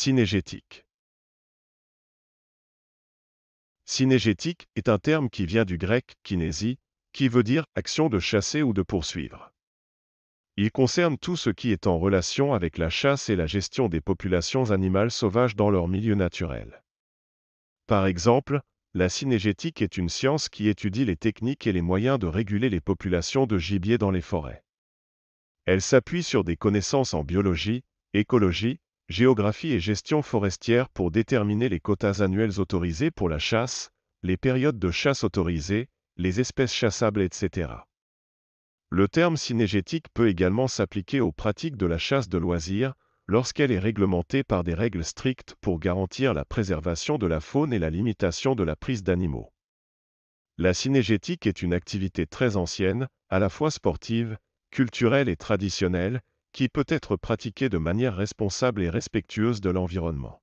Synégétique. Synégétique est un terme qui vient du grec kinésie, qui veut dire action de chasser ou de poursuivre. Il concerne tout ce qui est en relation avec la chasse et la gestion des populations animales sauvages dans leur milieu naturel. Par exemple, la cinégétique est une science qui étudie les techniques et les moyens de réguler les populations de gibier dans les forêts. Elle s'appuie sur des connaissances en biologie, écologie, géographie et gestion forestière pour déterminer les quotas annuels autorisés pour la chasse, les périodes de chasse autorisées, les espèces chassables, etc. Le terme cinégétique peut également s'appliquer aux pratiques de la chasse de loisirs, lorsqu'elle est réglementée par des règles strictes pour garantir la préservation de la faune et la limitation de la prise d'animaux. La cinégétique est une activité très ancienne, à la fois sportive, culturelle et traditionnelle, qui peut être pratiquée de manière responsable et respectueuse de l'environnement.